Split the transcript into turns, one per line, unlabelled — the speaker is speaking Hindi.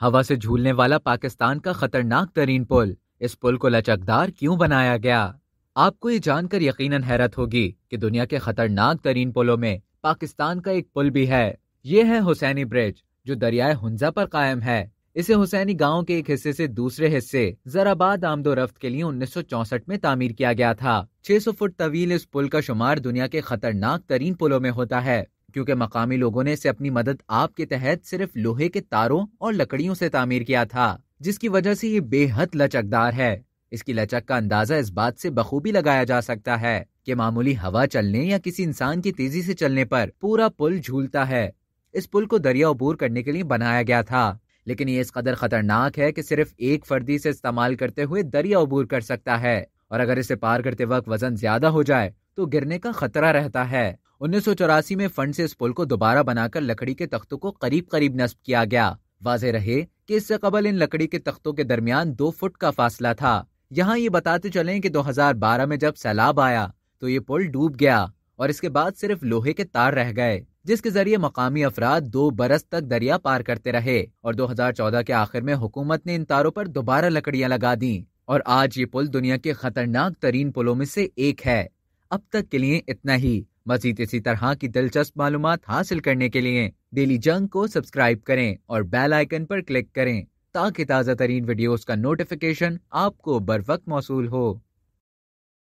हवा से झूलने वाला पाकिस्तान का खतरनाक तरीन पुल इस पुल को लचकदार क्यों बनाया गया आपको ये जानकर यकीन हैरत होगी कि दुनिया के खतरनाक तरीन पुलों में पाकिस्तान का एक पुल भी है ये है हुसैनी ब्रिज जो दरियाए हंजा पर कायम है इसे हुसैनी गांव के एक हिस्से से दूसरे हिस्से जराबाद आमदोरफ्त के लिए 1964 में तामीर किया गया था 600 फुट तवील इस पुल का शुमार दुनिया के खतरनाक तरीन पुलों में होता है क्योंकि मकामी लोगों ने इसे अपनी मदद आप के तहत सिर्फ लोहे के तारों और लकड़ियों से तामीर किया था जिसकी वजह से ये बेहद लचकदार है इसकी लचक का अंदाजा इस बात से बखूबी लगाया जा सकता है कि मामूली हवा चलने या किसी इंसान की तेजी से चलने पर पूरा पुल झूलता है इस पुल को दरिया उबूर करने के लिए बनाया गया था लेकिन ये इस कदर खतरनाक है कि सिर्फ एक फर्दी से इस्तेमाल करते हुए दरिया उबूर कर सकता है और अगर इसे पार करते वक्त वजन ज्यादा हो जाए तो गिरने का खतरा रहता है उन्नीस में फंड से इस पुल को दोबारा बनाकर लकड़ी के तख्तों को करीब करीब नस्ब किया गया वाजे रहे कि इससे कबल इन लकड़ी के तख्तों के दरमियान दो फुट का फासला था यहाँ ये बताते चले कि 2012 में जब सैलाब आया तो ये पुल डूब गया और इसके बाद सिर्फ लोहे के तार रह गए जिसके जरिए मकामी अफराद दो बरस तक दरिया पार करते रहे और 2014 के आखिर में हुकूमत ने इन तारों पर दोबारा लकड़ियां लगा दी और आज ये पुल दुनिया के खतरनाक तरीन पुलों में से एक है अब तक के लिए इतना ही मजीद इसी तरह की दिलचस्प मालूम हासिल करने के लिए डेली जंग को सब्सक्राइब करें और बेल आइकन पर क्लिक करें ताकि ताज़ा तरीन वीडियोस का नोटिफिकेशन आपको बर वक्त मौसू हो